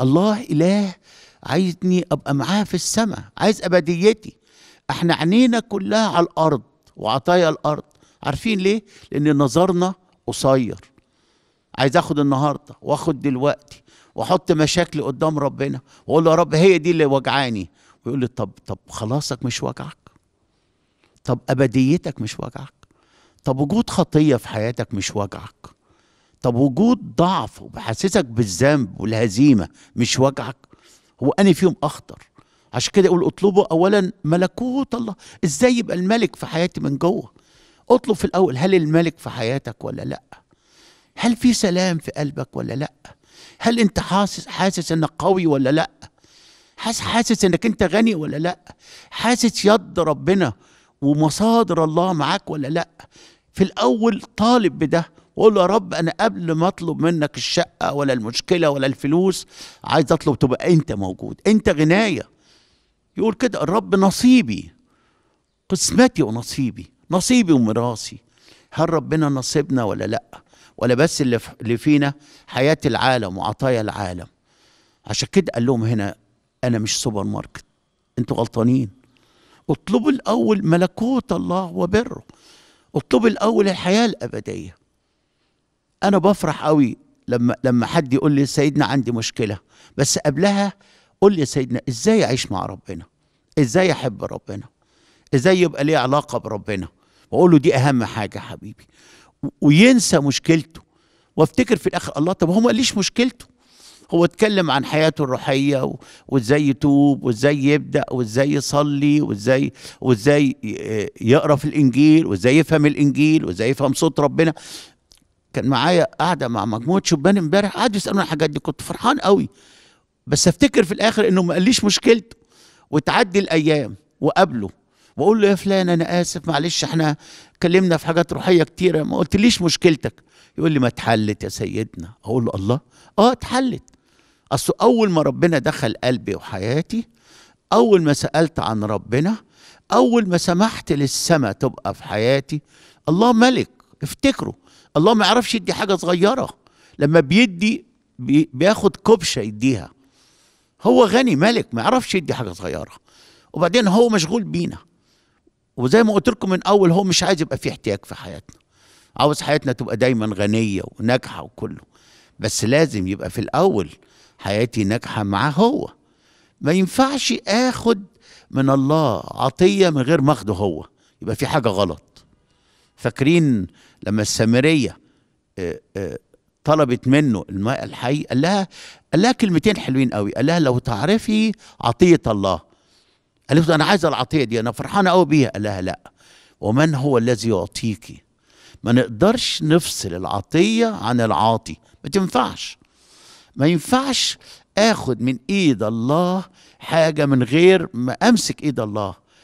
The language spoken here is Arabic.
الله إله عايزني أبقى معاه في السماء عايز أبديتي احنا عينينا كلها على الأرض وعطايا الأرض عارفين ليه؟ لأن نظرنا قصير عايز اخد النهارده واخد دلوقتي واحط مشاكلي قدام ربنا واقول له يا رب هي دي اللي وجعاني ويقول لي طب طب خلاصك مش وجعك طب ابديتك مش وجعك طب وجود خطيه في حياتك مش وجعك طب وجود ضعف وبحسسك بالذنب والهزيمه مش وجعك هو أنا فيهم أخطر عشان كده يقول اطلبوا أولا ملكوت الله إزاي يبقى الملك في حياتي من جوه اطلب في الأول هل الملك في حياتك ولا لأ هل في سلام في قلبك ولا لأ هل أنت حاسس حاسس أنك قوي ولا لأ حاسس حاسس أنك أنت غني ولا لأ حاسس يد ربنا ومصادر الله معاك ولا لأ في الأول طالب بده وقول له يا رب انا قبل ما اطلب منك الشقه ولا المشكله ولا الفلوس عايز اطلب تبقى انت موجود انت غنايه يقول كده الرب نصيبي قسمتي ونصيبي نصيبي ومراسي هل ربنا نصيبنا ولا لا ولا بس اللي فينا حياه العالم وعطايا العالم عشان كده قال لهم هنا انا مش سوبر ماركت انتوا غلطانين اطلبوا الاول ملكوت الله وبره اطلبوا الاول الحياه الابديه انا بفرح قوي لما لما حد يقول لي سيدنا عندي مشكله بس قبلها قول لي سيدنا ازاي اعيش مع ربنا ازاي احب ربنا ازاي يبقى لي علاقه بربنا واقول له دي اهم حاجه حبيبي وينسى مشكلته وافتكر في الاخر الله طب هو ما ليش مشكلته هو اتكلم عن حياته الروحيه وازاي يتوب وازاي يبدا وازاي يصلي وازاي وازاي يقرا في الانجيل وازاي يفهم الانجيل وازاي يفهم صوت ربنا كان معايا قاعده مع مجموعه شبان امبارح قعدوا يسالوني الحاجات دي كنت فرحان قوي بس افتكر في الاخر انه ما قاليش مشكلته وتعدي الايام وقابله واقول له يا فلان انا اسف معلش احنا اتكلمنا في حاجات روحيه كتيره ما قلتليش مشكلتك يقول لي ما اتحلت يا سيدنا اقول له الله اه اتحلت اصل اول ما ربنا دخل قلبي وحياتي اول ما سالت عن ربنا اول ما سمحت للسماء تبقى في حياتي الله ملك افتكروا الله ما يعرفش يدي حاجه صغيره لما بيدي بياخد كبشه يديها هو غني ملك ما يعرفش يدي حاجه صغيره وبعدين هو مشغول بينا وزي ما قلت لكم من اول هو مش عايز يبقى في احتياج في حياتنا عاوز حياتنا تبقى دايما غنيه وناجحه وكله بس لازم يبقى في الاول حياتي ناجحه معاه هو ما ينفعش اخد من الله عطيه من غير ما اخده هو يبقى في حاجه غلط فاكرين لما السامرية آه، آه، طلبت منه الماء الحي قال لها قال لها كلمتين حلوين قوي قال لها لو تعرفي عطية الله قالت له أنا عايز العطية دي أنا فرحانة قوي بيها قال لها لأ ومن هو الذي يعطيكي ما نقدرش نفصل العطية عن العاطي ما تنفعش ما ينفعش اخد من ايد الله حاجة من غير ما امسك ايد الله